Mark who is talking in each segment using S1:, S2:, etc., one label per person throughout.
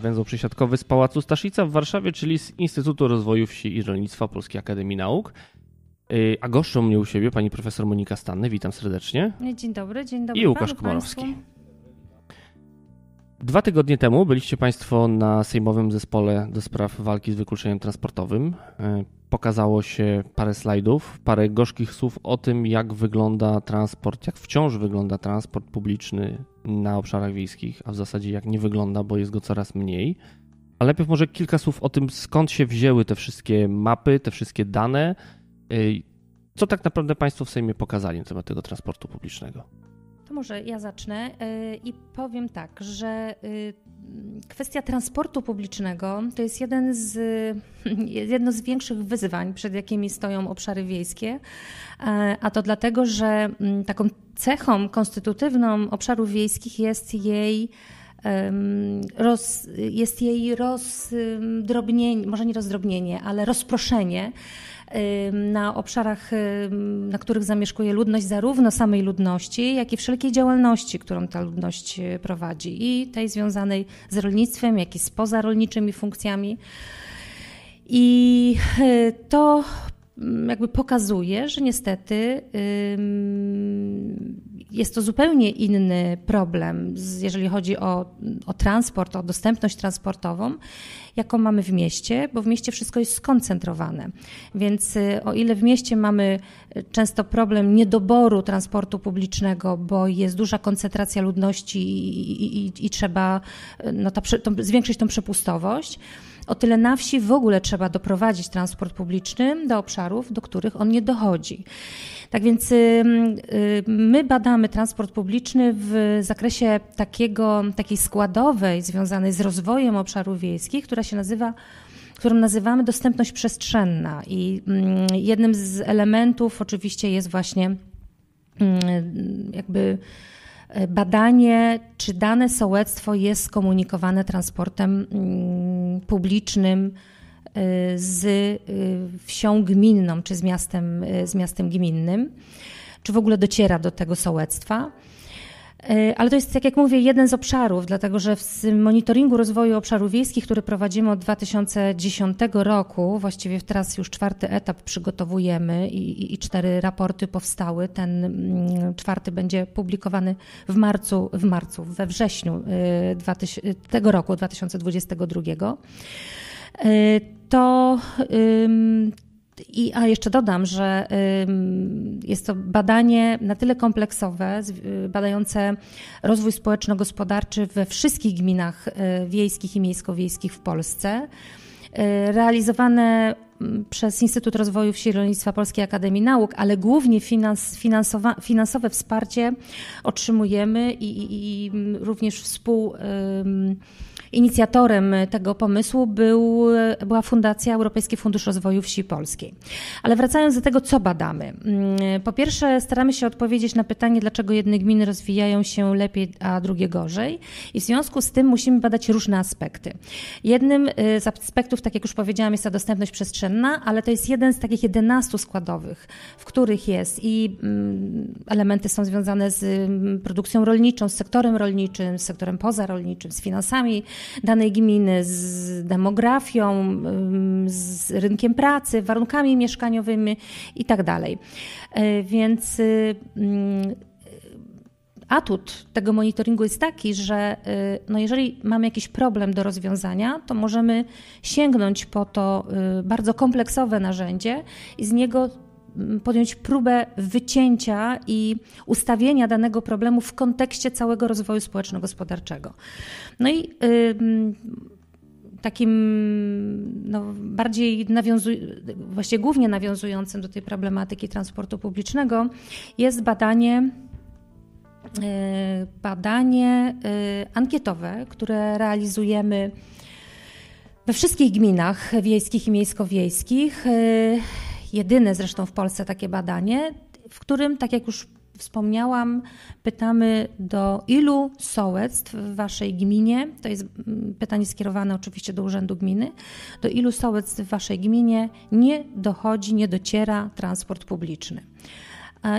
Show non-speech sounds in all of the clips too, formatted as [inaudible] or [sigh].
S1: i węzeł przesiadkowy z Pałacu Staszica w Warszawie, czyli z Instytutu Rozwoju Wsi i Rolnictwa Polskiej Akademii Nauk. Y, a goszczą mnie u siebie pani profesor Monika Stanny. Witam serdecznie.
S2: Dzień dobry, dzień dobry. I Łukasz Komorowski. Państwu.
S1: Dwa tygodnie temu byliście Państwo na Sejmowym Zespole do Spraw Walki z Wykluczeniem Transportowym. E, pokazało się parę slajdów, parę gorzkich słów o tym, jak wygląda transport, jak wciąż wygląda transport publiczny na obszarach wiejskich, a w zasadzie jak nie wygląda, bo jest go coraz mniej. Ale najpierw może kilka słów o tym, skąd się wzięły te wszystkie mapy, te wszystkie dane. E, co tak naprawdę Państwo w Sejmie pokazali na temat tego transportu publicznego?
S2: To może ja zacznę y, i powiem tak, że y, kwestia transportu publicznego to jest jeden z, [laughs] jedno z większych wyzwań, przed jakimi stoją obszary wiejskie, e, a to dlatego, że mm, taką cechą konstytutywną obszarów wiejskich jest jej roz, jest jej rozdrobnienie, może nie rozdrobnienie, ale rozproszenie na obszarach, na których zamieszkuje ludność, zarówno samej ludności, jak i wszelkiej działalności, którą ta ludność y, prowadzi, i tej związanej z rolnictwem, jak i z pozarolniczymi funkcjami. I y, to mm, jakby pokazuje, że niestety jest to zupełnie inny problem, jeżeli chodzi o, o transport, o dostępność transportową, jaką mamy w mieście, bo w mieście wszystko jest skoncentrowane. Więc y, o ile w mieście mamy y, często problem niedoboru transportu publicznego, bo jest duża koncentracja ludności i, i, i, trzeba y, no, ta, to, zwiększyć tą przepustowość, o tyle na wsi w ogóle trzeba doprowadzić transport publiczny do obszarów, do których on nie dochodzi. Tak więc y, y, my badamy transport publiczny w zakresie takiego, takiej składowej związanej z rozwojem obszarów wiejskich, która się nazywa którą nazywamy dostępność przestrzenna. I mm, jednym z elementów oczywiście jest właśnie mm, jakby E, badanie, czy dane sołectwo jest skomunikowane transportem mm, publicznym e, z e, wsią gminną czy z miastem, z miastem gminnym, czy w ogóle dociera do tego sołectwa. E, ale to jest, tak jak mówię, jeden z obszarów, dlatego że w monitoringu rozwoju obszarów wiejskich, który prowadzimy od 2010 roku, właściwie teraz już czwarty etap przygotowujemy i, i, i cztery raporty powstały. Ten mm, czwarty będzie publikowany w marcu, w marcu we wrześniu e, e, tego roku, 2022 to i, a jeszcze dodam, że jest to badanie na tyle kompleksowe, y, badające rozwój społeczno-gospodarczy we wszystkich gminach y, wiejskich i miejsko-wiejskich w Polsce, y, realizowane przez Instytut Rozwoju Wsi i Rolnictwa Polskiej Akademii Nauk, ale głównie finans, finansowe wsparcie otrzymujemy i, i, i również współ. Inicjatorem e, tego pomysłu był, e, była Fundacja Europejski Fundusz Rozwoju Wsi Polskiej. Ale wracając do tego, co badamy. Mm, e, po pierwsze, staramy się odpowiedzieć na pytanie, dlaczego jedne gminy rozwijają się lepiej, a drugie gorzej. I w związku z tym musimy badać różne aspekty. Jednym z aspektów, tak jak już powiedziałam, jest ta dostępność przestrzenna, ale to jest jeden z takich 11 składowych, w których jest i mm, elementy są związane z mm, produkcją rolniczą, z sektorem rolniczym, z sektorem pozarolniczym, z finansami danej gminy, z demografią, z rynkiem pracy, warunkami mieszkaniowymi itd. Tak e, więc y, mm, atut tego monitoringu jest taki, że y, no jeżeli mamy jakiś problem do rozwiązania, to możemy sięgnąć po to y, bardzo kompleksowe narzędzie i z niego podjąć próbę wycięcia i ustawienia danego problemu w kontekście całego rozwoju społeczno-gospodarczego. No i takim no, bardziej nawiązującym, właśnie głównie nawiązującym do tej problematyki transportu publicznego jest badanie y, badanie y, ankietowe, które realizujemy we wszystkich gminach wiejskich i miejsko-wiejskich y, jedyne zresztą w Polsce takie badanie, w którym, tak jak już wspomniałam, pytamy do ilu sołectw w waszej gminie, to jest mm, pytanie skierowane oczywiście do Urzędu Gminy, do ilu sołectw w waszej gminie nie dochodzi, nie dociera transport publiczny.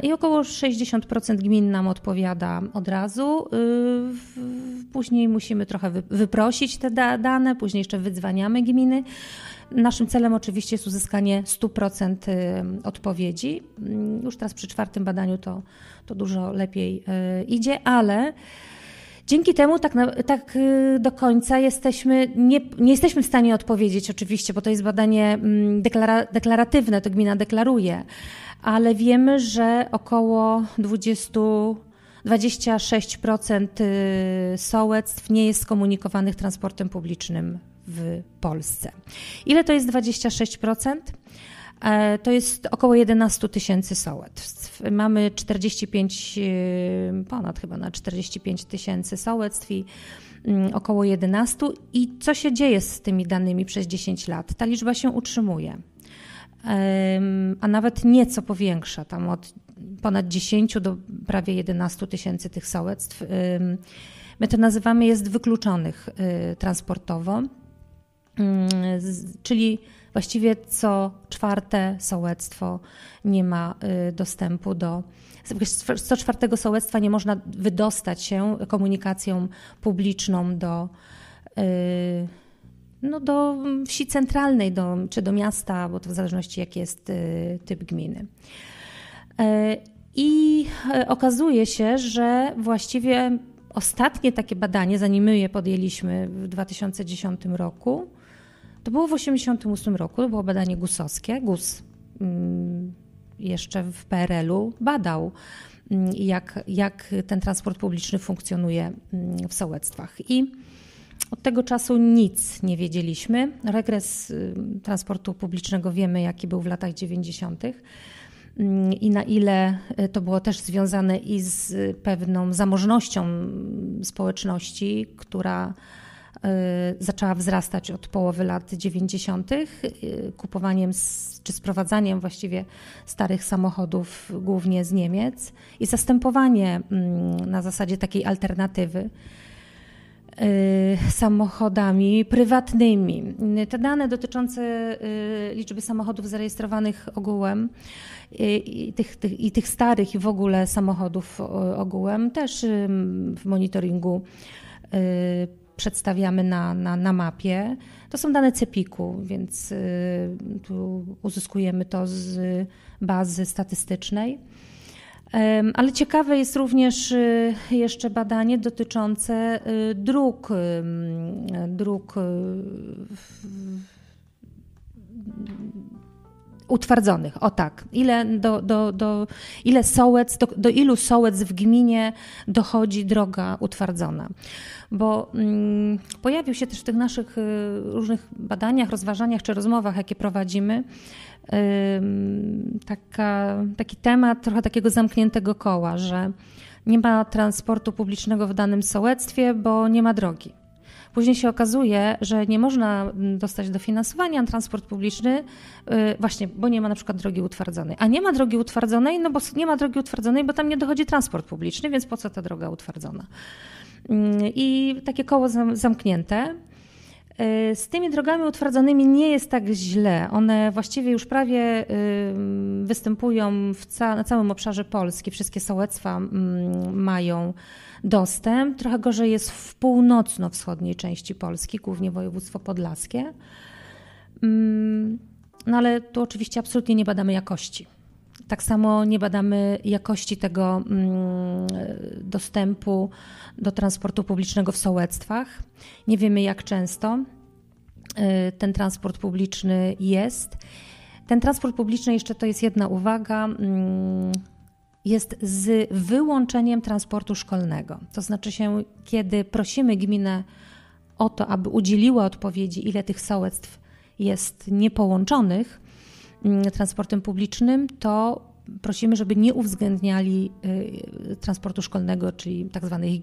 S2: I około 60% gmin nam odpowiada od razu. Y, później musimy trochę wyprosić te dane, później jeszcze wydzwaniamy gminy. Naszym celem oczywiście jest uzyskanie 100% y, odpowiedzi. Mm, już teraz przy czwartym badaniu to, to dużo lepiej y, idzie, ale dzięki temu tak, na, tak y, do końca jesteśmy, nie, nie, jesteśmy w stanie odpowiedzieć oczywiście, bo to jest badanie mm, deklara, deklaratywne, to gmina deklaruje, ale wiemy, że około 20 26% sołectw nie jest skomunikowanych transportem publicznym w Polsce. Ile to jest 26%? E, to jest około 11 tysięcy sołectw. Mamy 45, e, ponad chyba na 45 tysięcy sołectw i mm, około 11. I co się dzieje z tymi danymi przez 10 lat? Ta liczba się utrzymuje, a nawet nieco powiększa, tam od ponad 10 do prawie 11 tysięcy tych sołectw. My to nazywamy jest wykluczonych y, transportowo. Mm, czyli właściwie co czwarte sołectwo nie ma y, dostępu do. Co czwartego sołectwa nie można wydostać się komunikacją publiczną do, y, no do wsi centralnej do, czy do miasta, bo to w zależności jaki jest y, typ gminy. I okazuje się, że właściwie ostatnie takie badanie, zanim my je podjęliśmy w 2010 roku, to było w 1988 roku, było badanie gusowskie. GUS mm, jeszcze w PRL-u badał, mm, jak, jak ten transport publiczny funkcjonuje mm, w sołectwach. I od tego czasu nic nie wiedzieliśmy. Regres y, transportu publicznego wiemy, jaki był w latach 90. I na ile y, to było też związane i z y, pewną zamożnością społeczności, która Y, zaczęła wzrastać od połowy lat 90. Y, kupowaniem czy sprowadzaniem właściwie starych samochodów głównie z Niemiec i zastępowanie mm, na zasadzie takiej alternatywy y, samochodami prywatnymi. Te dane dotyczące liczby samochodów zarejestrowanych ogółem i tych, tych, i tych starych i w ogóle samochodów ogółem też w monitoringu przedstawiamy na, na, na mapie. To są dane CEPIK-u, więc y, tu uzyskujemy to z bazy statystycznej. Ale ciekawe jest również y, jeszcze badanie dotyczące y, dróg, dróg utwardzonych, o tak. Ile, do, do, do, ile sołec, do, do ilu sołec w gminie dochodzi droga utwardzona? Bo mm, pojawił się też w tych naszych y, różnych badaniach, rozważaniach czy rozmowach, jakie prowadzimy, y, taka, taki temat trochę takiego zamkniętego koła, że nie ma transportu publicznego w danym sołectwie, bo nie ma drogi. Później się okazuje, że nie można mm, dostać dofinansowania na transport publiczny, y, właśnie, bo nie ma na przykład drogi utwardzonej. A nie ma drogi utwardzonej, no bo nie ma drogi utwardzonej, bo tam nie dochodzi transport publiczny, więc po co ta droga utwardzona? Mm, I takie koło zamknięte. Y, z tymi drogami utwardzonymi nie jest tak źle. One właściwie już prawie y, występują ca na całym obszarze Polski. Wszystkie sołectwa mm, mają dostęp. Trochę gorzej jest w północno-wschodniej części Polski, głównie województwo podlaskie. Mm, no ale tu oczywiście absolutnie nie badamy jakości. Tak samo nie badamy jakości tego mm, dostępu do transportu publicznego w sołectwach. Nie wiemy, jak często y, ten transport publiczny jest. Ten transport publiczny, jeszcze to jest jedna uwaga, mm, jest z wyłączeniem transportu szkolnego. To znaczy się, kiedy prosimy gminę o to, aby udzieliła odpowiedzi, ile tych sołectw jest niepołączonych, Mm, transportem publicznym, to prosimy, żeby nie uwzględniali y, transportu szkolnego, czyli tak zwanych y,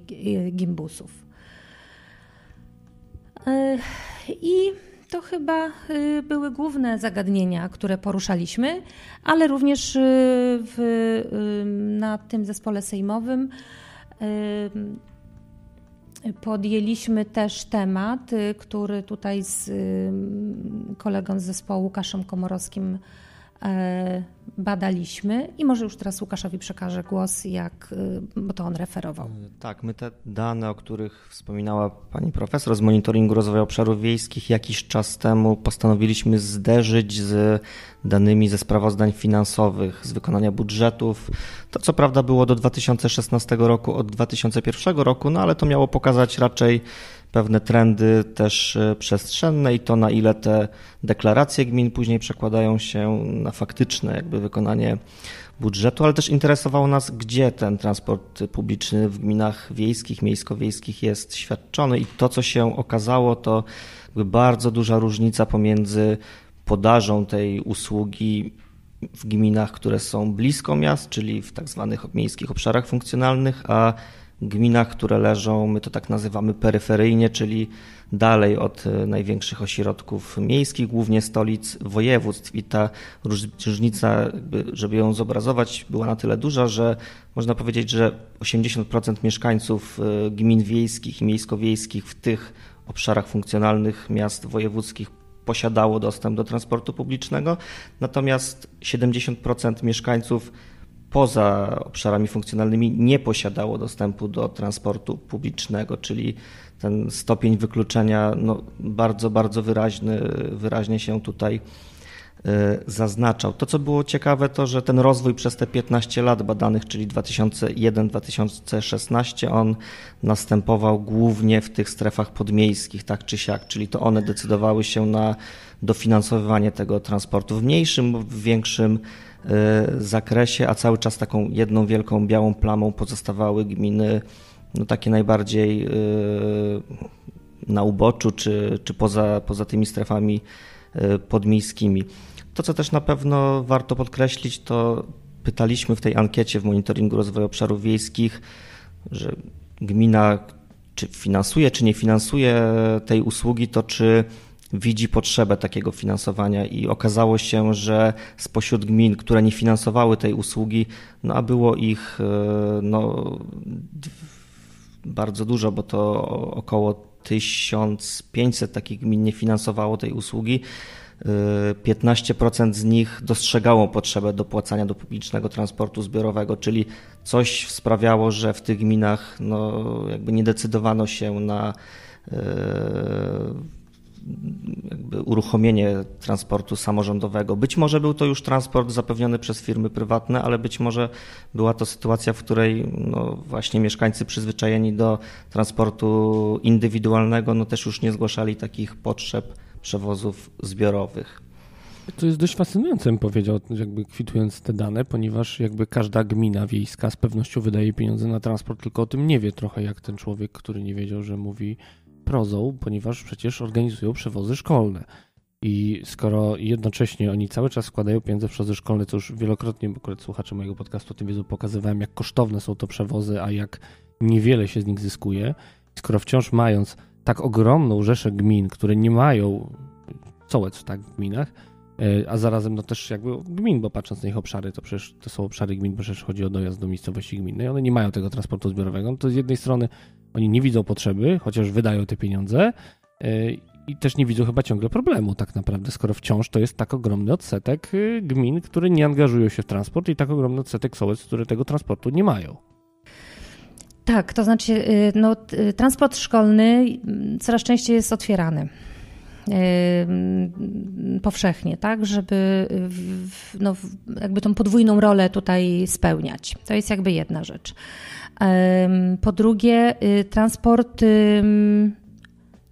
S2: gimbusów. E, I to chyba y, były główne zagadnienia, które poruszaliśmy, ale również w, na tym zespole sejmowym Podjęliśmy też temat, y, który tutaj z kolegą z zespołu Łukaszem Komorowskim E, badaliśmy i może już teraz Łukaszowi przekażę głos, jak, e, bo to on referował.
S3: E, tak, my te dane, o których wspominała pani profesor z monitoringu rozwoju obszarów wiejskich jakiś czas temu postanowiliśmy zderzyć z danymi ze sprawozdań finansowych, z wykonania budżetów. To co prawda było do 2016 roku od 2001 roku, no ale to miało pokazać raczej pewne trendy też e, przestrzenne i to, na ile te deklaracje gmin później przekładają się na faktyczne jakby wykonanie budżetu, ale też interesowało nas, gdzie ten transport publiczny w gminach wiejskich, miejsko-wiejskich jest świadczony i to, co się okazało, to bardzo duża różnica pomiędzy podażą tej usługi w gminach, które są blisko miast, czyli w tak zwanych miejskich obszarach funkcjonalnych, a gminach, które leżą, my to tak nazywamy peryferyjnie, czyli dalej od e, największych ośrodków miejskich, głównie stolic województw. I ta różnica, żeby ją zobrazować, była na tyle duża, że można powiedzieć, że 80% mieszkańców e, gmin wiejskich i miejsko-wiejskich w tych obszarach funkcjonalnych miast wojewódzkich posiadało dostęp do transportu publicznego, natomiast 70% mieszkańców poza obszarami funkcjonalnymi nie posiadało dostępu do transportu publicznego, czyli ten stopień wykluczenia no, bardzo, bardzo wyraźny, wyraźnie się tutaj y, zaznaczał. To, co było ciekawe, to że ten rozwój przez te 15 lat badanych, czyli 2001-2016, on następował głównie w tych strefach podmiejskich, tak czy siak, czyli to one decydowały się na dofinansowywanie tego transportu w mniejszym, w większym Y, zakresie, a cały czas taką jedną wielką białą plamą pozostawały gminy no, takie najbardziej y, na uboczu czy, czy poza, poza tymi strefami y, podmiejskimi. To, co też na pewno warto podkreślić, to pytaliśmy w tej ankiecie w monitoringu rozwoju obszarów wiejskich, że gmina czy finansuje, czy nie finansuje tej usługi, to czy widzi potrzebę takiego finansowania i okazało się, że spośród gmin, które nie finansowały tej usługi, no a było ich e, no, bardzo dużo, bo to około 1500 takich gmin nie finansowało tej usługi. 15% e, z nich dostrzegało potrzebę dopłacania do publicznego transportu zbiorowego, czyli coś sprawiało, że w tych gminach no, jakby nie decydowano się na e, uruchomienie transportu samorządowego. Być może był to już transport zapewniony przez firmy prywatne, ale być może była to sytuacja, w której no, właśnie mieszkańcy przyzwyczajeni do transportu indywidualnego no, też już nie zgłaszali takich potrzeb przewozów zbiorowych.
S1: To jest dość fascynujące, bym powiedział, jakby kwitując te dane, ponieważ jakby każda gmina wiejska z pewnością wydaje pieniądze na transport, tylko o tym nie wie trochę jak ten człowiek, który nie wiedział, że mówi prozą, ponieważ przecież organizują przewozy szkolne. I skoro jednocześnie oni cały czas składają pieniądze w przewozy szkolne, co już wielokrotnie, bo akurat słuchacze mojego podcastu o tym wiedzą, pokazywałem, jak kosztowne są to przewozy, a jak niewiele się z nich zyskuje, skoro wciąż mając tak ogromną rzeszę gmin, które nie mają sołec tak, w gminach, E, a zarazem no też jakby gmin, bo patrząc na ich obszary, to przecież to są obszary gmin, bo przecież chodzi o dojazd do miejscowości gminnej, no one nie mają tego transportu zbiorowego, no to z jednej strony oni nie widzą potrzeby, chociaż wydają te pieniądze e, i też nie widzą chyba ciągle problemu tak naprawdę, skoro wciąż to jest tak ogromny odsetek e, gmin, które nie angażują się w transport i tak ogromny odsetek sołec, które tego transportu nie mają.
S2: Tak, to znaczy y, no, y, transport szkolny coraz częściej jest otwierany powszechnie, tak, żeby no, jakby tą podwójną rolę tutaj spełniać. To jest jakby jedna rzecz. Po drugie, y, transport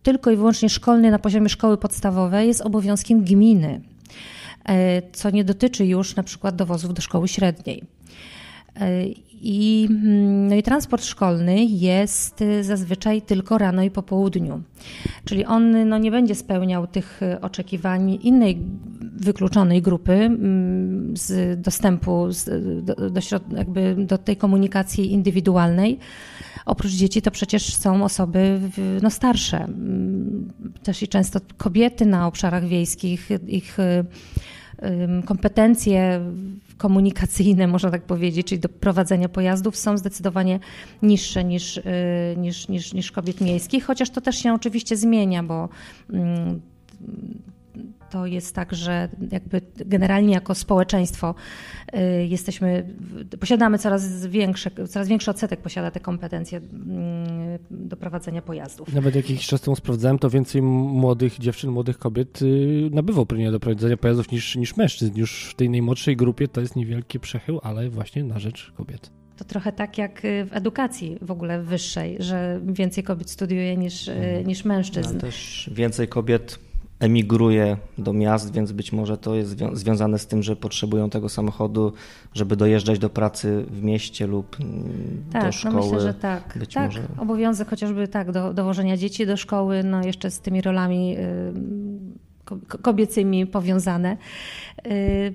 S2: tylko i wyłącznie szkolny na poziomie szkoły podstawowej jest obowiązkiem gminy, y, co nie dotyczy już na przykład dowozów do szkoły średniej. Y, i, mm, no i transport szkolny jest y, zazwyczaj tylko rano i po południu. Czyli on no, nie będzie spełniał tych y, oczekiwań innej wykluczonej grupy mm, z dostępu y, do, do, jakby do tej komunikacji indywidualnej. Oprócz dzieci to przecież są osoby no, starsze, mm, też i często kobiety na obszarach wiejskich, ich kompetencje komunikacyjne, [laughs] można tak powiedzieć, czyli do prowadzenia pojazdów są zdecydowanie niższe niż, y, niż, niż, niż kobiet miejskich, chociaż to też się oczywiście zmienia, bo mm, to jest tak, że jakby generalnie jako społeczeństwo y, jesteśmy, posiadamy coraz większe, coraz większy odsetek posiada te kompetencje mm, do prowadzenia pojazdów. Nawet
S1: jakiś czas temu sprawdzałem, to więcej młodych dziewczyn, młodych kobiet y, nabywa uprawnienia do prowadzenia pojazdów niż, niż mężczyzn. Już w tej najmłodszej grupie to jest niewielki przechył, ale właśnie na rzecz kobiet.
S2: To trochę tak jak y, w edukacji w ogóle wyższej, że więcej kobiet studiuje niż, mhm. niż mężczyzn. No, ale
S1: też
S3: więcej kobiet emigruje do miast, więc być może to jest związane z tym, że potrzebują tego samochodu, żeby dojeżdżać do pracy w mieście lub mm, tak, do szkoły. No myślę, że tak. Być tak, może...
S2: obowiązek chociażby tak, do, dowożenia dzieci do szkoły, no jeszcze z tymi rolami y, kobiecymi powiązane. Y,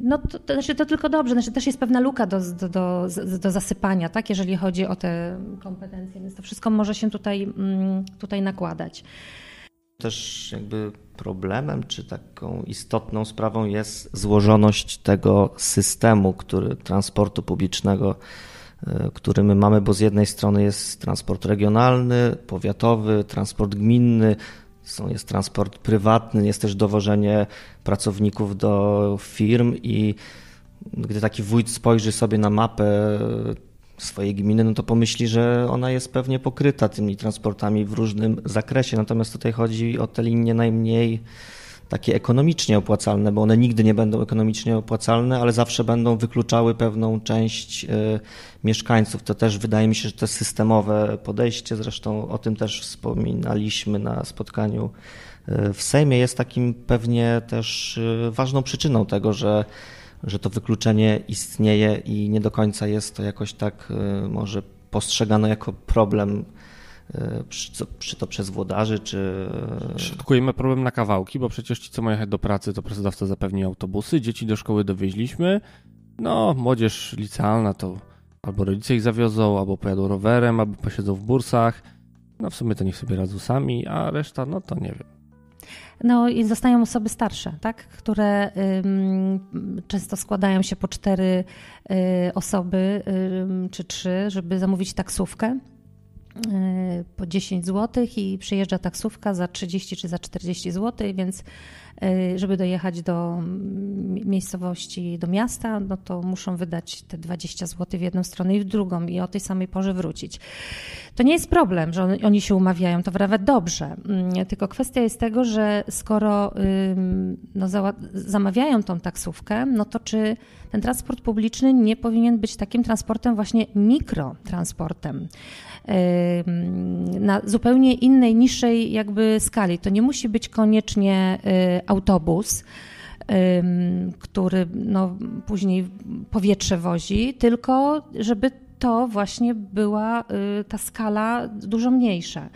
S2: no to, to, znaczy, to tylko dobrze, znaczy, też jest pewna luka do, do, do, do, zasypania, tak, jeżeli chodzi o te kompetencje, więc to wszystko może się tutaj, mm, tutaj nakładać
S3: też jakby problemem, czy taką istotną sprawą jest złożoność tego systemu, który transportu publicznego, e, który my mamy, bo z jednej strony jest transport regionalny, powiatowy, transport gminny, są, jest transport prywatny, jest też dowożenie pracowników do firm i gdy taki wójt spojrzy sobie na mapę swojej gminy, no to pomyśli, że ona jest pewnie pokryta tymi transportami w różnym zakresie. Natomiast tutaj chodzi o te linie najmniej takie ekonomicznie opłacalne, bo one nigdy nie będą ekonomicznie opłacalne, ale zawsze będą wykluczały pewną część y, mieszkańców. To też wydaje mi się, że to systemowe podejście, zresztą o tym też wspominaliśmy na spotkaniu y, w Sejmie, jest takim pewnie też y, ważną przyczyną tego, że że to wykluczenie istnieje i nie do końca jest to jakoś tak y, może postrzegane
S1: jako problem y, przy, co, to przez włodarzy, czy... Y, Szytkujemy problem na kawałki, bo przecież ci, co mają jechać do pracy, to pracodawca zapewni autobusy, dzieci do szkoły dowieźliśmy, no, młodzież licealna to albo rodzice ich zawiozą, albo pojadą rowerem, albo posiedzą w bursach, no w sumie to niech sobie radzą sami, a reszta, no to nie wiem.
S2: No i zostają osoby starsze, tak? które ym, często składają się po cztery y, osoby czy trzy, żeby zamówić taksówkę y, po 10 zł i przyjeżdża taksówka za 30 czy za 40 zł, więc Y, żeby dojechać do mm, miejscowości, do miasta, no to muszą wydać te 20 zł w jedną stronę i w drugą i o tej samej porze wrócić. To nie jest problem, że oni się umawiają, to nawet dobrze. Mm, tylko kwestia jest tego, że skoro no, zamawiają tą taksówkę, no to czy ten transport publiczny nie powinien być takim transportem właśnie mikrotransportem na zupełnie innej, niższej jakby skali. To nie musi być koniecznie y, autobus, który no, później powietrze wozi, tylko żeby to właśnie była y, ta skala dużo mniejsza.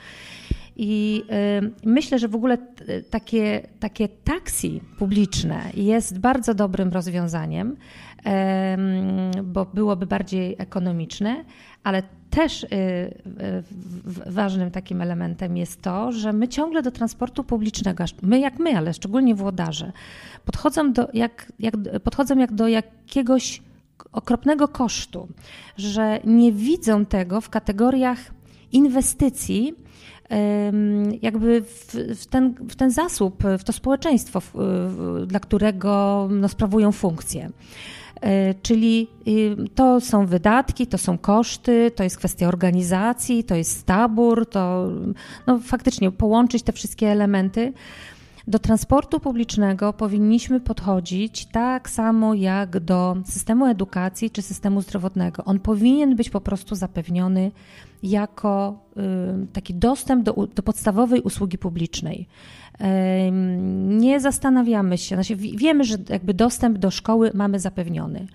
S2: I y, myślę, że w ogóle y, takie, takie taksi publiczne jest bardzo dobrym rozwiązaniem, bo byłoby bardziej ekonomiczne, ale też y, y, ważnym takim elementem jest to, że my ciągle do transportu publicznego, my jak my, ale szczególnie włodarze, podchodzą, do, jak, jak, podchodzą jak do jakiegoś okropnego kosztu, że nie widzą tego w kategoriach inwestycji, jakby w, w, ten, w ten zasób, w to społeczeństwo, w, dla którego no, sprawują funkcję. E, czyli y, to są wydatki, to są koszty, to jest kwestia organizacji, to jest tabór, to no, faktycznie połączyć te wszystkie elementy. Do transportu publicznego powinniśmy podchodzić tak samo jak do systemu edukacji czy systemu zdrowotnego. On powinien być po prostu zapewniony jako y, taki dostęp do, do podstawowej usługi publicznej nie zastanawiamy się, znaczy wiemy, że jakby dostęp do szkoły mamy zapewniony,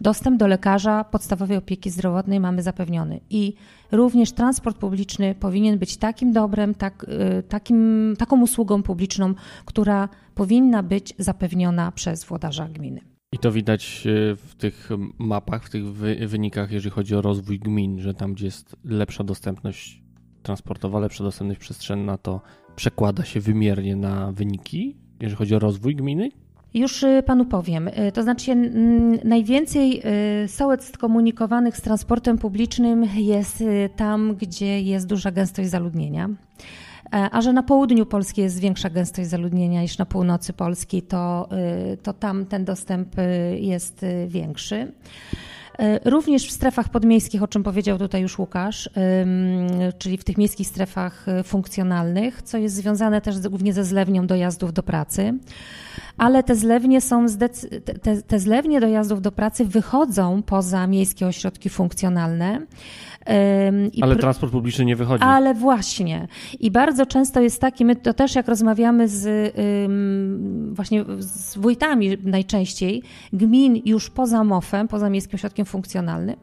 S2: dostęp do lekarza podstawowej opieki zdrowotnej mamy zapewniony i również transport publiczny powinien być takim dobrem, tak, y, takim, taką usługą publiczną, która powinna być zapewniona przez włodarza gminy.
S1: I to widać y, w tych mapach, w tych wynikach, jeżeli chodzi o rozwój gmin, że tam, gdzie jest lepsza dostępność transportowa, lepsza dostępność przestrzenna, to przekłada się wymiernie na wyniki, jeżeli chodzi o rozwój gminy?
S2: Już y, panu powiem. Y, to znaczy, najwięcej y, sołec skomunikowanych z transportem publicznym jest tam, gdzie jest duża gęstość zaludnienia. E, a że na południu Polski jest większa gęstość zaludnienia niż na północy Polski, to, to tam ten dostęp jest większy. E, również w strefach podmiejskich, o czym powiedział tutaj już Łukasz, czyli w tych miejskich strefach e, funkcjonalnych, co jest związane też głównie ze zlewnią dojazdów do pracy ale te zlewnie, są te, te zlewnie dojazdów do pracy wychodzą poza miejskie ośrodki funkcjonalne. ale transport
S1: publiczny nie wychodzi.
S2: Ale właśnie. I bardzo często jest taki, my to też jak rozmawiamy z właśnie z wójtami najczęściej, gmin już poza MOF-em, poza Miejskim Ośrodkiem Funkcjonalnym,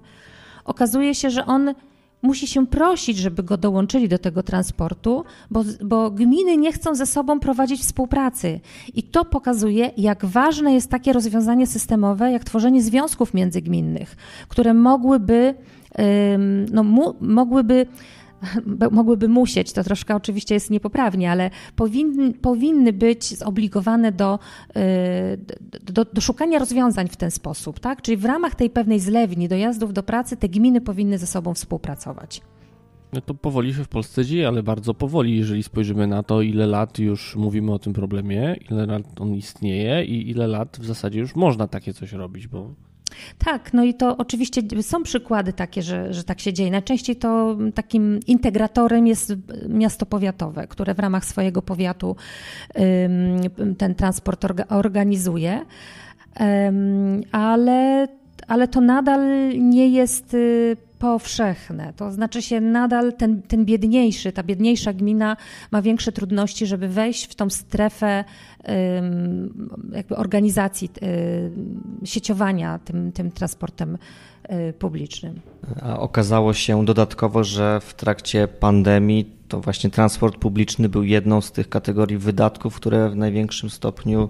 S2: okazuje się, że on musi się prosić, żeby go dołączyli do tego transportu, bo, bo, gminy nie chcą ze sobą prowadzić współpracy. I to pokazuje, jak ważne jest takie rozwiązanie systemowe, jak tworzenie związków międzygminnych, które mogłyby, no, mogłyby mogłyby musieć, to troszkę oczywiście jest niepoprawnie, ale powin, powinny być zobligowane y, do, do, do, szukania rozwiązań w ten sposób, tak? Czyli w ramach tej pewnej zlewni dojazdów do pracy te gminy powinny ze sobą współpracować.
S1: No to powoli się w Polsce dzieje, ale bardzo powoli, jeżeli spojrzymy na to, ile lat już mówimy o tym problemie, ile lat on istnieje i ile lat w zasadzie już można takie coś robić, bo
S2: tak, no i to oczywiście są przykłady takie, że, że tak się dzieje. Najczęściej to takim integratorem jest miasto powiatowe, które w ramach swojego powiatu ten transport organizuje, ale, ale to nadal nie jest y, powszechne. To znaczy się nadal ten, ten biedniejszy, ta biedniejsza gmina ma większe trudności, żeby wejść w tą strefę jakby organizacji y, sieciowania tym, tym transportem y, publicznym.
S3: A okazało się dodatkowo, że w trakcie pandemii to właśnie transport publiczny był jedną z tych kategorii wydatków, które w największym stopniu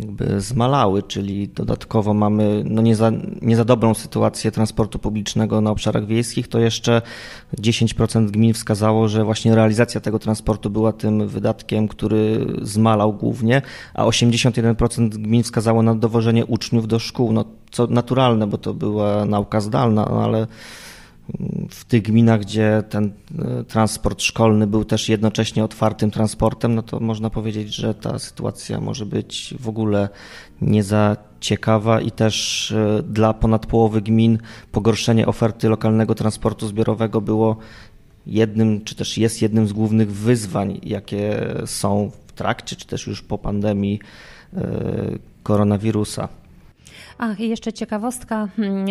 S3: jakby zmalały, czyli dodatkowo mamy no nie, za, nie za dobrą sytuację transportu publicznego na obszarach wiejskich, to jeszcze 10% gmin wskazało, że właśnie realizacja tego transportu była tym wydatkiem, który zmalał głównie, a 81% gmin wskazało na dowożenie uczniów do szkół, no co naturalne, bo to była nauka zdalna, no ale w tych gminach, gdzie ten e, transport szkolny był też jednocześnie otwartym transportem, no to można powiedzieć, że ta sytuacja może być w ogóle nie za ciekawa i też e, dla ponad połowy gmin pogorszenie oferty lokalnego transportu zbiorowego było jednym, czy też jest jednym z głównych wyzwań, jakie są w trakcie, czy też już po pandemii e, koronawirusa.
S2: Ach, i jeszcze ciekawostka, hmm,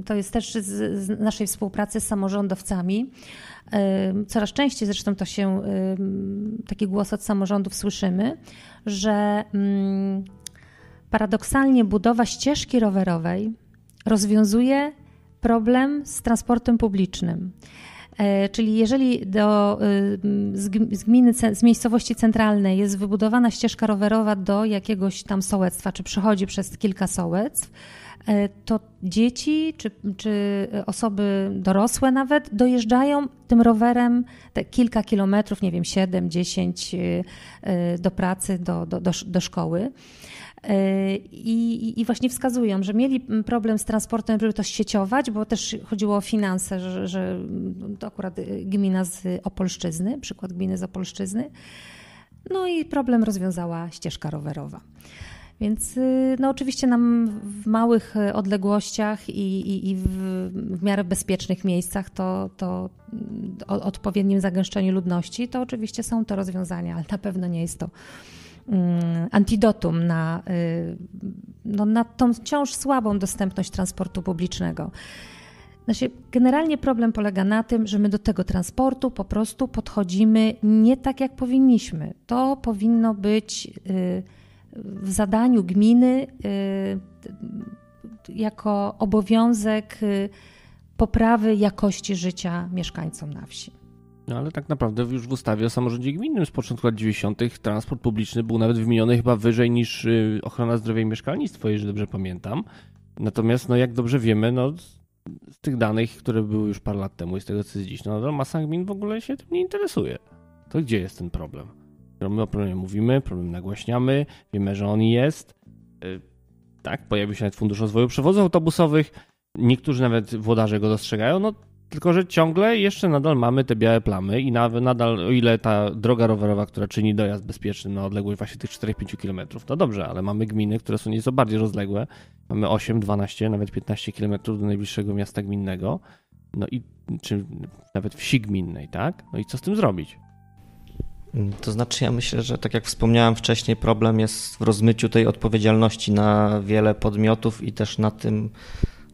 S2: y, to jest też z, z naszej współpracy z samorządowcami. Y, coraz częściej zresztą to się, y, taki głos od samorządów słyszymy, że mm, paradoksalnie budowa ścieżki rowerowej rozwiązuje problem z transportem publicznym. E, czyli jeżeli do, y, z gminy, z miejscowości centralnej jest wybudowana ścieżka rowerowa do jakiegoś tam sołectwa, czy przechodzi przez kilka sołectw, E, to dzieci czy, czy osoby dorosłe nawet dojeżdżają tym rowerem te kilka kilometrów, nie wiem, 7, 10 e, e, do pracy, do, do, do, do szkoły. I, I, właśnie wskazują, że mieli problem z transportem, żeby to sieciować, bo też chodziło o finanse, że, że to akurat gmina z Opolszczyzny, przykład gminy z Opolszczyzny. No i problem rozwiązała ścieżka rowerowa. Więc y, no oczywiście nam w małych y, odległościach i, i, i w, w, miarę bezpiecznych miejscach to, to mm, o odpowiednim zagęszczeniu ludności to oczywiście są to rozwiązania, ale na pewno nie jest to mm, antidotum na, y, no, na tą wciąż słabą dostępność transportu publicznego. Znaczy, generalnie problem polega na tym, że my do tego transportu po prostu podchodzimy nie tak, jak powinniśmy. To powinno być. Yy, w zadaniu gminy y, jako obowiązek y, poprawy jakości życia mieszkańcom na wsi.
S1: No ale tak naprawdę już w ustawie o samorządzie gminnym z początku lat 90. transport publiczny był nawet wymieniony chyba wyżej niż y, ochrona zdrowia i mieszkalnictwo, jeżeli dobrze pamiętam. Natomiast, no jak dobrze wiemy, no z tych danych, które były już parę lat temu i z tego co jest dziś, no, no masa gmin w ogóle się tym nie interesuje. To gdzie jest ten problem? My o problemie mówimy, problem nagłaśniamy, wiemy, że on jest. Y, tak, pojawił się nawet Fundusz Rozwoju Przewozów Autobusowych. Niektórzy nawet włodarze go dostrzegają, no tylko, że ciągle jeszcze nadal mamy te białe plamy i nadal, o ile ta droga rowerowa, która czyni dojazd bezpieczny na odległość właśnie tych 4-5 km, no dobrze, ale mamy gminy, które są nieco bardziej rozległe. Mamy 8, 12, nawet 15 km do najbliższego miasta gminnego, no i czy nawet wsi gminnej, tak? No i co z tym zrobić? To znaczy, ja myślę, że tak jak
S3: wspomniałem wcześniej, problem jest w rozmyciu tej odpowiedzialności na wiele podmiotów i też na tym,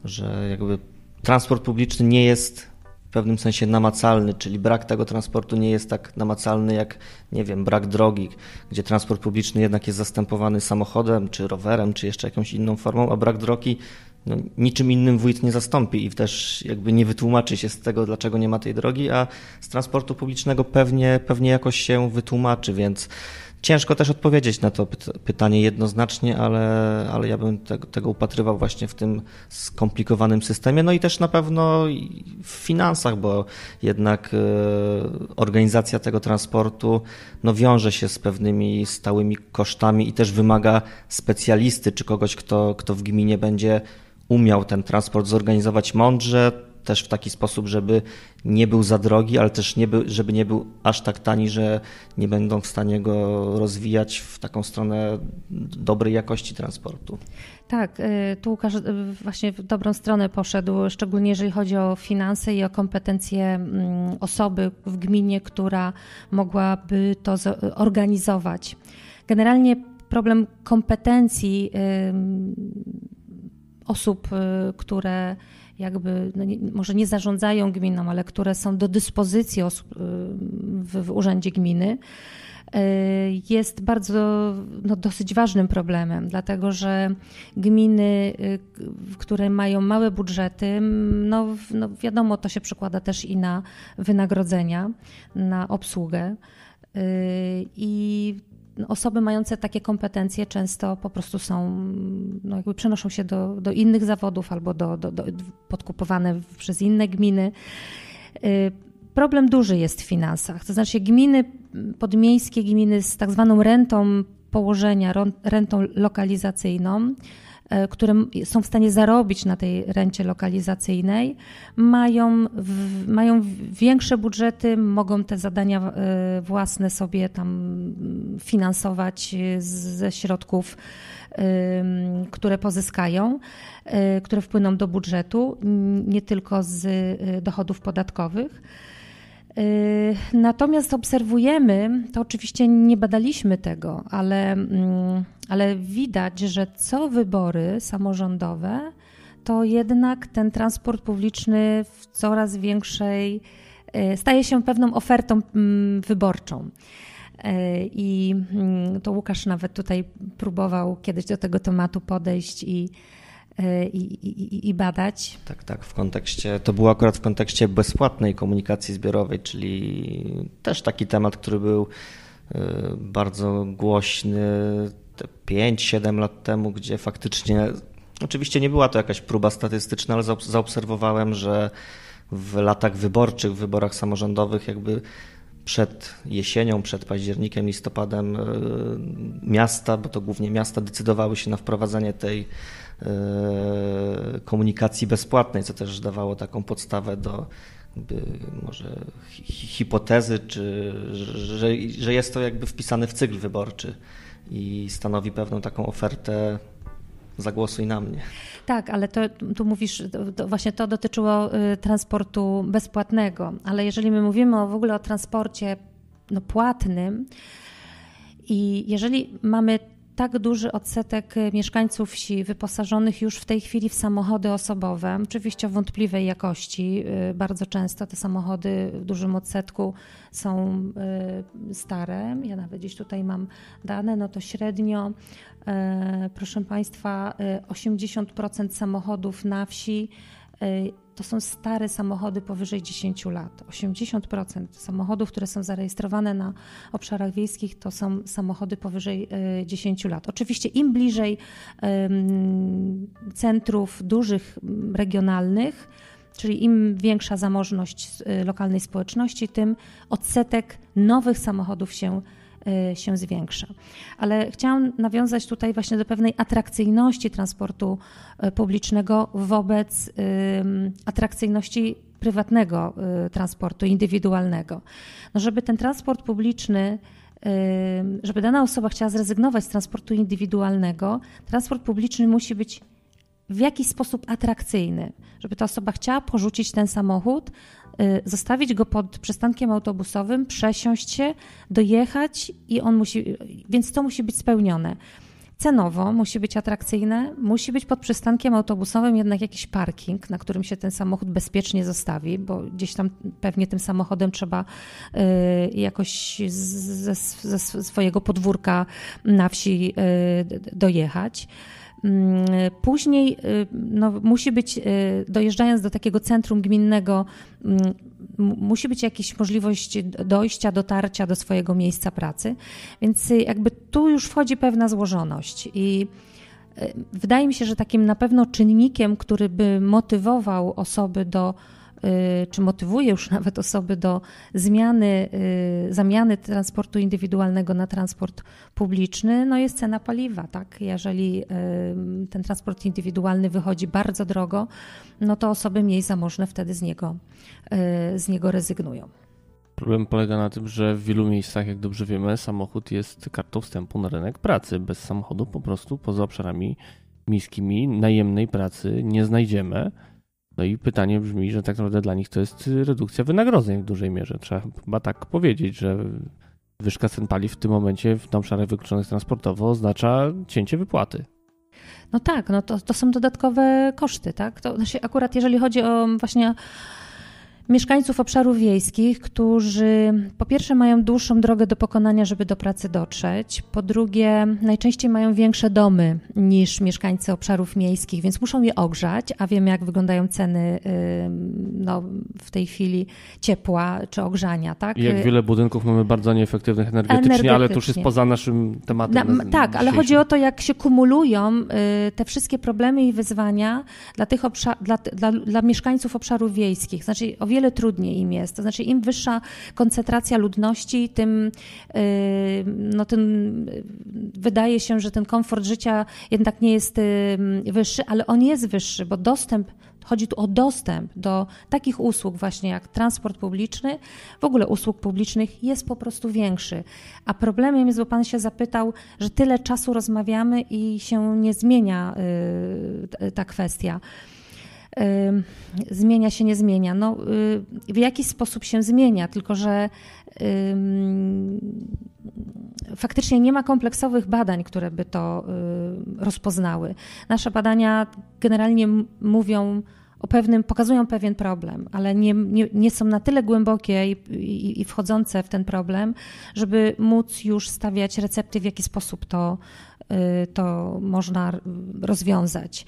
S3: że jakby transport publiczny nie jest w pewnym sensie namacalny, czyli brak tego transportu nie jest tak namacalny jak, nie wiem, brak drogi, gdzie transport publiczny jednak jest zastępowany samochodem, czy rowerem, czy jeszcze jakąś inną formą, a brak drogi no, niczym innym wójt nie zastąpi i też jakby nie wytłumaczy się z tego, dlaczego nie ma tej drogi, a z transportu publicznego pewnie, pewnie jakoś się wytłumaczy, więc ciężko też odpowiedzieć na to pytanie jednoznacznie, ale, ale ja bym tego, tego upatrywał właśnie w tym skomplikowanym systemie. No i też na pewno w finansach, bo jednak e, organizacja tego transportu no, wiąże się z pewnymi stałymi kosztami i też wymaga specjalisty czy kogoś, kto, kto w gminie będzie umiał ten transport zorganizować mądrze, też w taki sposób, żeby nie był za drogi, ale też nie był, żeby nie był aż tak tani, że nie będą w stanie go rozwijać w taką stronę dobrej jakości transportu.
S2: Tak, y, tu Łukasz y, właśnie w dobrą stronę poszedł, szczególnie jeżeli chodzi o finanse i o kompetencje mm, osoby w gminie, która mogłaby to organizować. Generalnie problem kompetencji osób, y, które jakby no nie, może nie zarządzają gminą, ale które są do dyspozycji osób y, w, w urzędzie gminy, y, jest bardzo no, dosyć ważnym problemem, dlatego że gminy, które mają małe budżety, no, no wiadomo, to się przekłada też i na wynagrodzenia, na obsługę. I osoby mające takie kompetencje często po prostu są, no jakby przenoszą się do, do innych zawodów albo do, do, do podkupowane przez inne gminy. Y, problem duży jest w finansach. To znaczy gminy podmiejskie, gminy z tak zwaną rentą położenia, rentą lokalizacyjną, E, które są w stanie zarobić na tej rencie lokalizacyjnej, mają, w, mają większe budżety, mogą te zadania e, własne sobie tam mm, finansować e, ze środków, które pozyskają, które wpłyną do budżetu, nie tylko z dochodów podatkowych. Yy, natomiast obserwujemy, to oczywiście nie badaliśmy tego, ale, mm, ale widać, że co wybory samorządowe, to jednak ten transport publiczny w coraz większej yy, staje się pewną ofertą mm, wyborczą. Yy, I mm, to Łukasz nawet tutaj próbował kiedyś do tego tematu podejść i Y, i, i, i, badać.
S3: Tak, tak, w kontekście, to było akurat w kontekście bezpłatnej komunikacji zbiorowej, czyli też taki temat, który był y, bardzo głośny 5-7 lat temu, gdzie faktycznie, oczywiście nie była to jakaś próba statystyczna, ale zaobserwowałem, że w latach wyborczych, w wyborach samorządowych, jakby przed jesienią, przed październikiem, listopadem e, miasta, bo to głównie miasta decydowały się na wprowadzenie tej e, komunikacji bezpłatnej, co też dawało taką podstawę do może hipotezy, czy, że, że jest to jakby wpisane w cykl wyborczy i stanowi pewną taką ofertę zagłosuj na mnie.
S2: Tak, ale to, tu mówisz, to właśnie to dotyczyło y, transportu bezpłatnego, ale jeżeli my mówimy o, w ogóle o transporcie no, płatnym i jeżeli mamy tak duży odsetek y, mieszkańców wsi wyposażonych już w tej chwili w samochody osobowe, oczywiście o wątpliwej jakości. Y, bardzo często te samochody w dużym odsetku są stare. Ja nawet gdzieś tutaj mam dane, no to średnio E, proszę Państwa, 80% e, samochodów na wsi e, to są stare samochody powyżej 10 lat. 80% samochodów, które są zarejestrowane na obszarach wiejskich, to są samochody powyżej 10 lat. Oczywiście im bliżej centrów dużych, regionalnych, czyli im większa zamożność lokalnej społeczności, tym odsetek nowych samochodów się zwiększa Y, się zwiększa. Ale chciałam nawiązać tutaj właśnie do pewnej atrakcyjności transportu y, publicznego wobec atrakcyjności prywatnego y, transportu, indywidualnego. No, żeby ten transport publiczny żeby dana osoba chciała zrezygnować z transportu indywidualnego, transport publiczny musi być w jakiś sposób atrakcyjny, żeby ta osoba chciała porzucić ten samochód, y, zostawić go pod przystankiem autobusowym, przesiąść się, dojechać i on musi, więc to musi być spełnione. Cenowo musi być atrakcyjne, musi być pod przystankiem autobusowym jednak jakiś parking, na którym się ten samochód bezpiecznie zostawi, bo gdzieś tam pewnie tym samochodem trzeba y, jakoś ze, swojego podwórka na wsi y, dojechać. Mm, później y, no, musi być, y, dojeżdżając do takiego centrum gminnego, mm, musi być jakaś możliwość dojścia, dotarcia do swojego miejsca pracy. Więc y, jakby tu już wchodzi pewna złożoność i wydaje mi się, że takim na pewno czynnikiem, który by motywował osoby do Y, czy motywuje już [laughs] nawet osoby do zmiany, y, zamiany transportu indywidualnego na transport publiczny, no jest cena paliwa, tak? Jeżeli y, ten transport indywidualny wychodzi bardzo drogo, no to osoby mniej zamożne wtedy z niego, z niego rezygnują.
S1: Problem polega na tym, że w wielu miejscach, jak dobrze wiemy, samochód jest kartą wstępu na rynek pracy. Bez samochodu po prostu poza obszarami miejskimi najemnej pracy nie znajdziemy. No i pytanie brzmi, że tak naprawdę dla nich to jest y, redukcja wynagrodzeń w dużej mierze. Trzeba chyba tak powiedzieć, że wyżka cen paliw w tym momencie w na obszarach wykluczonych transportowo oznacza cięcie wypłaty.
S2: No tak, no to, to są dodatkowe koszty, tak? To znaczy akurat jeżeli chodzi o właśnie mieszkańców obszarów wiejskich, którzy po pierwsze mają dłuższą drogę do pokonania, żeby do pracy dotrzeć, po drugie najczęściej mają większe domy niż mieszkańcy obszarów miejskich, więc muszą je ogrzać, a wiemy jak wyglądają ceny no, w tej chwili ciepła czy ogrzania. Tak? I jak wiele
S1: budynków mamy bardzo nieefektywnych energetycznie, energetycznie. ale to już jest poza naszym tematem. Na, na, tak, ale chodzi o
S2: to, jak się kumulują y, te wszystkie problemy i wyzwania dla, tych obszar- dla, dla, dla mieszkańców obszarów wiejskich. Znaczy, o wiele trudniej im jest. To znaczy, im wyższa koncentracja ludności, tym, y, no, tym y, wydaje się, że ten komfort życia jednak nie jest y, wyższy, ale on jest wyższy, bo dostęp Chodzi tu o dostęp do takich usług właśnie jak transport publiczny, w ogóle usług publicznych jest po prostu większy. A problemem jest, bo Pan się zapytał, że tyle czasu rozmawiamy i się nie zmienia ta kwestia zmienia się, nie zmienia. No, y, w jakiś sposób się zmienia, tylko że faktycznie nie ma kompleksowych badań, które by to y, rozpoznały. Nasze badania generalnie mówią o pewnym, pokazują pewien problem, ale nie, nie, nie są na tyle głębokie i, i, i, wchodzące w ten problem, żeby móc już stawiać recepty, w jaki sposób to Y, to można rozwiązać.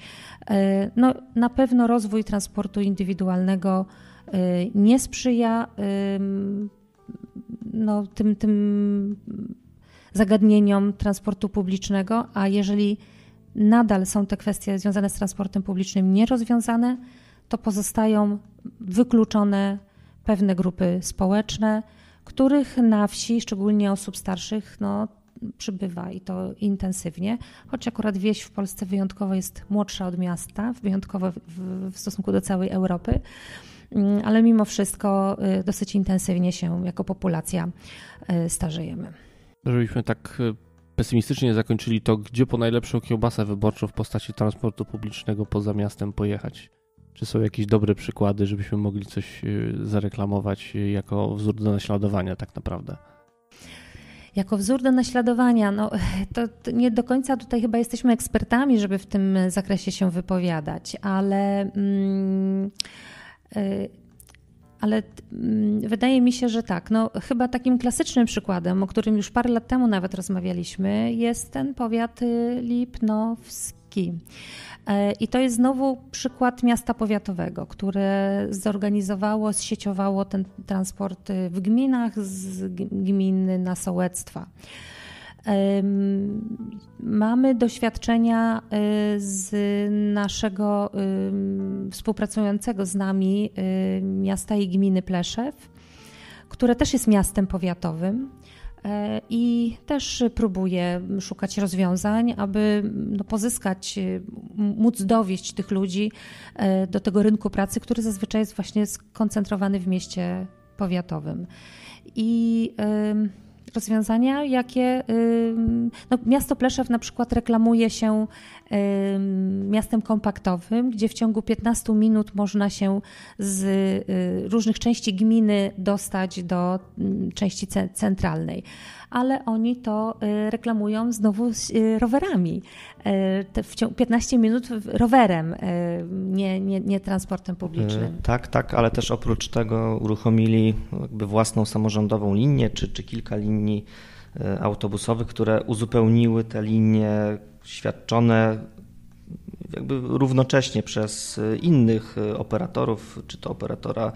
S2: Y, no, na pewno rozwój transportu indywidualnego y, nie sprzyja no, tym, tym zagadnieniom transportu publicznego, a jeżeli nadal są te kwestie związane z transportem publicznym nierozwiązane, to pozostają wykluczone pewne grupy społeczne, których na wsi, szczególnie osób starszych, no, przybywa i to intensywnie, choć akurat wieś w Polsce wyjątkowo jest młodsza od miasta, wyjątkowo w, stosunku do całej Europy mm, ale mimo wszystko y, dosyć intensywnie się jako populacja y, starzejemy.
S1: Żebyśmy tak y, pesymistycznie zakończyli to, gdzie po najlepszą kiełbasę wyborczą w postaci transportu publicznego poza miastem pojechać? Czy są jakieś dobre przykłady, żebyśmy mogli coś zareklamować jako wzór do naśladowania tak naprawdę?
S2: jako wzór do naśladowania, no, to, to nie do końca tutaj chyba jesteśmy ekspertami, żeby w tym zakresie się wypowiadać, ale. Mm, y, ale mm, wydaje mi się, że tak. No, chyba takim klasycznym przykładem, o którym już parę lat temu nawet rozmawialiśmy, jest ten powiat y, lipnowski Polski. E, I to jest znowu przykład miasta powiatowego, które zorganizowało, sieciowało ten transport y, w gminach z gminy na sołectwa. Mamy doświadczenia y, z naszego y, współpracującego z nami miasta i gminy Pleszew, które też jest miastem powiatowym E, i też próbuję szukać rozwiązań, aby no, pozyskać, y, móc dowieść tych ludzi e, do tego rynku pracy, który zazwyczaj jest właśnie skoncentrowany w mieście powiatowym. I yy, rozwiązania, jakie no, miasto Pleszew na przykład reklamuje się miastem kompaktowym, gdzie w ciągu 15 minut można się z y, różnych części gminy dostać do mm, części centralnej ale oni to y, reklamują znowu z y, rowerami. 15 y, minut rowerem, nie, nie, nie transportem publicznym.
S3: Tak, tak, ale też oprócz tego uruchomili jakby własną samorządową linię, czy, czy kilka linii autobusowych, które uzupełniły te linie świadczone jakby równocześnie przez innych operatorów, czy to operatora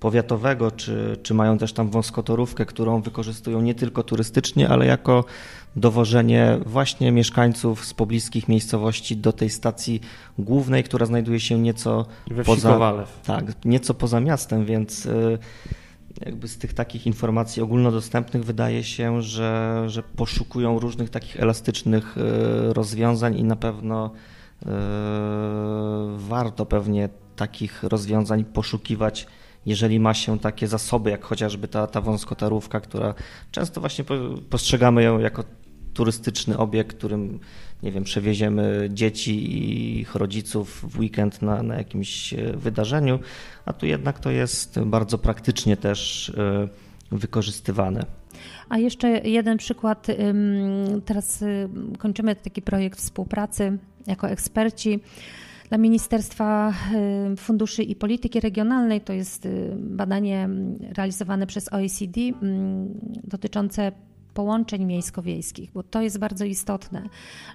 S3: powiatowego, czy, czy mają też tam wąskotorówkę, którą wykorzystują nie tylko turystycznie, ale jako dowożenie właśnie mieszkańców z pobliskich miejscowości do tej stacji głównej, która znajduje się nieco We poza Kowalew. tak, nieco poza miastem, więc y, jakby z tych takich informacji ogólnodostępnych wydaje się, że, że poszukują różnych takich elastycznych y, rozwiązań i na pewno y, warto pewnie takich rozwiązań poszukiwać jeżeli ma się takie zasoby, jak chociażby ta, ta wąskotarówka, która często właśnie postrzegamy ją jako turystyczny obiekt, którym, nie wiem, przewieziemy dzieci i ich rodziców w weekend na, na jakimś e, wydarzeniu, a tu jednak to jest bardzo praktycznie też e, wykorzystywane.
S2: A jeszcze jeden przykład. Teraz y, kończymy taki projekt współpracy jako eksperci dla Ministerstwa y, Funduszy i Polityki Regionalnej. To jest y, badanie mm, realizowane przez OECD mm, dotyczące połączeń miejsko-wiejskich, bo to jest bardzo istotne,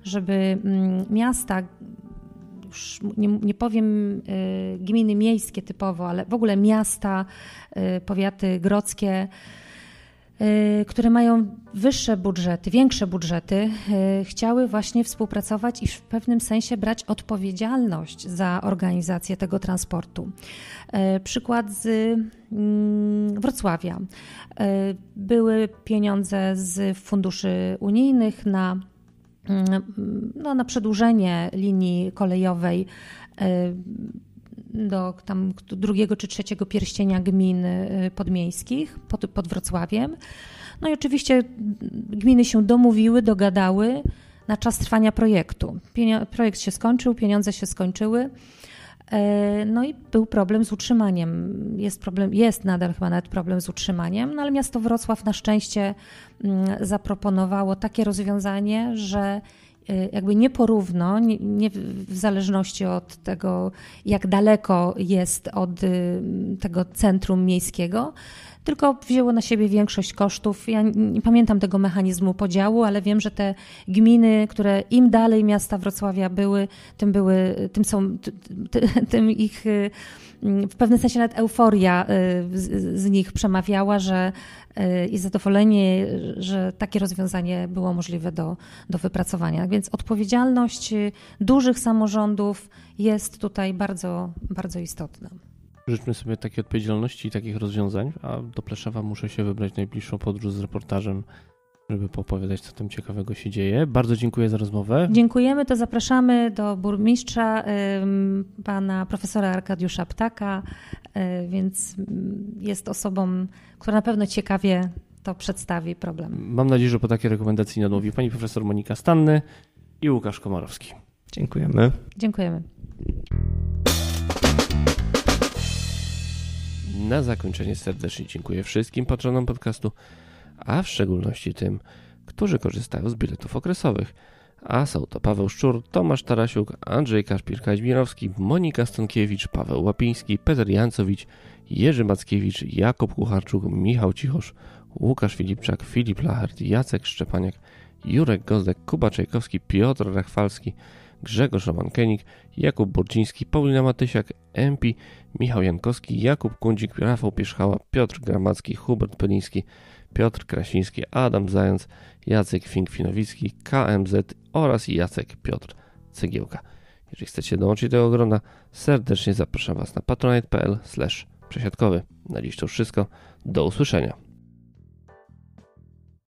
S2: żeby mm, miasta już nie, nie, powiem y, gminy miejskie typowo, ale w ogóle miasta, powiaty grodzkie, Y, które mają wyższe budżety, większe budżety, y, chciały właśnie współpracować i w pewnym sensie brać odpowiedzialność za organizację tego transportu. Y, przykład z mm, Wrocławia. Były pieniądze z funduszy unijnych na, mm, no, na przedłużenie linii kolejowej do tam drugiego czy trzeciego pierścienia gmin y, podmiejskich pod, pod Wrocławiem. No i oczywiście gminy się domówiły, dogadały na czas trwania projektu. Pienio projekt się skończył, pieniądze się skończyły. E, no i był problem z utrzymaniem. Jest, problem, jest nadal chyba nawet problem z utrzymaniem, no ale miasto Wrocław na szczęście mm, zaproponowało takie rozwiązanie, że Y, jakby nieporówno, nie, nie w zależności od tego, jak daleko jest od y, tego centrum miejskiego, tylko wzięło na siebie większość kosztów. Ja nie pamiętam tego mechanizmu podziału, ale wiem, że te gminy, które im dalej miasta Wrocławia były, tym były, tym są, [laughs] tym ich y, Mm, w pewnym sensie nawet euforia y, z, nich przemawiała, że y, i zadowolenie, że takie rozwiązanie było możliwe do, do wypracowania. Więc odpowiedzialność dużych samorządów jest tutaj bardzo, bardzo istotna.
S1: Życzmy sobie takiej odpowiedzialności i takich rozwiązań, a do Pleszewa muszę się wybrać najbliższą podróż z reportażem żeby poopowiadać, co tam ciekawego się dzieje. Bardzo dziękuję za rozmowę.
S2: Dziękujemy, to zapraszamy do burmistrza, pana profesora Arkadiusza Ptaka, e, więc mm, jest osobą, która na pewno ciekawie to przedstawi problem.
S1: Mam nadzieję, że po takiej rekomendacji nadmówi pani profesor Monika Stanny i Łukasz Komorowski. Dziękujemy. Dziękujemy. Na zakończenie serdecznie dziękuję wszystkim patronom podcastu a w szczególności tym, którzy korzystają z biletów okresowych. A są to Paweł Szczur, Tomasz Tarasiuk, Andrzej Kaszpir-Kaźmirowski, Monika Stankiewicz, Paweł Łapiński, Peter Jancowicz, Jerzy Mackiewicz, Jakub Kucharczuk, Michał Cichosz, Łukasz Filipczak, Filip Lachert, Jacek Szczepaniak, Jurek Gozdek, Kuba Czajkowski, Piotr Rachwalski, Grzegorz Romankenik, Jakub Burciński, Paulina Matysiak, Empi, Michał Jankowski, Jakub Kundzik, Rafał Pierzchała, Piotr Gramacki, Hubert Peliński, Piotr Krasiński, Adam Zając, Jacek Fink-Finowicki, KMZ oraz Jacek Piotr Cegiełka. Jeżeli chcecie dołączyć do grona, serdecznie zapraszam Was na patronite.pl przesiadkowy. Na dziś to wszystko. Do usłyszenia.